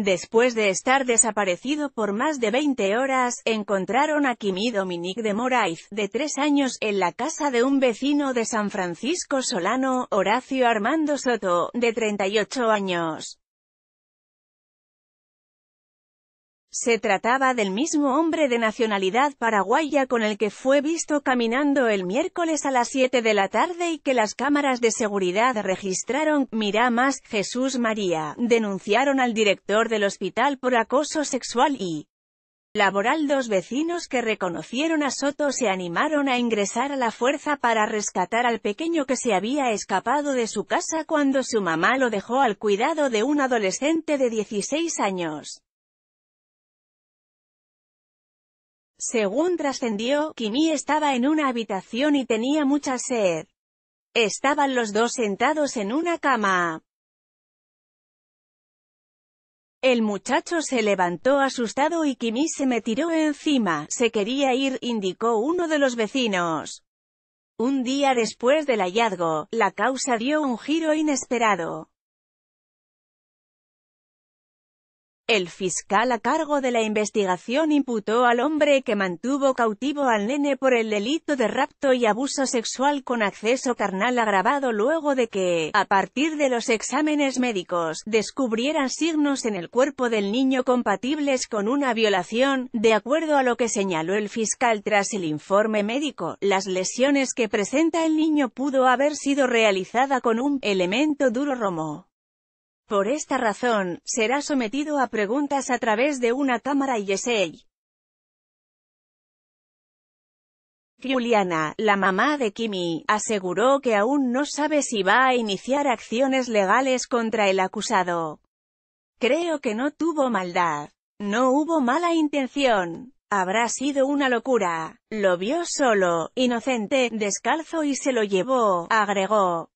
Después de estar desaparecido por más de 20 horas, encontraron a Kimi Dominique de Moraiz, de tres años, en la casa de un vecino de San Francisco Solano, Horacio Armando Soto, de 38 años. Se trataba del mismo hombre de nacionalidad paraguaya con el que fue visto caminando el miércoles a las 7 de la tarde y que las cámaras de seguridad registraron. más, Jesús María, denunciaron al director del hospital por acoso sexual y laboral. Dos vecinos que reconocieron a Soto se animaron a ingresar a la fuerza para rescatar al pequeño que se había escapado de su casa cuando su mamá lo dejó al cuidado de un adolescente de 16 años. Según trascendió, Kimi estaba en una habitación y tenía mucha sed. Estaban los dos sentados en una cama. El muchacho se levantó asustado y Kimi se me tiró encima, se quería ir, indicó uno de los vecinos. Un día después del hallazgo, la causa dio un giro inesperado. El fiscal a cargo de la investigación imputó al hombre que mantuvo cautivo al nene por el delito de rapto y abuso sexual con acceso carnal agravado luego de que, a partir de los exámenes médicos, descubrieran signos en el cuerpo del niño compatibles con una violación, de acuerdo a lo que señaló el fiscal tras el informe médico, las lesiones que presenta el niño pudo haber sido realizada con un elemento duro romo. Por esta razón, será sometido a preguntas a través de una cámara y essay. Juliana, la mamá de Kimi, aseguró que aún no sabe si va a iniciar acciones legales contra el acusado. Creo que no tuvo maldad. No hubo mala intención. Habrá sido una locura. Lo vio solo, inocente, descalzo y se lo llevó, agregó.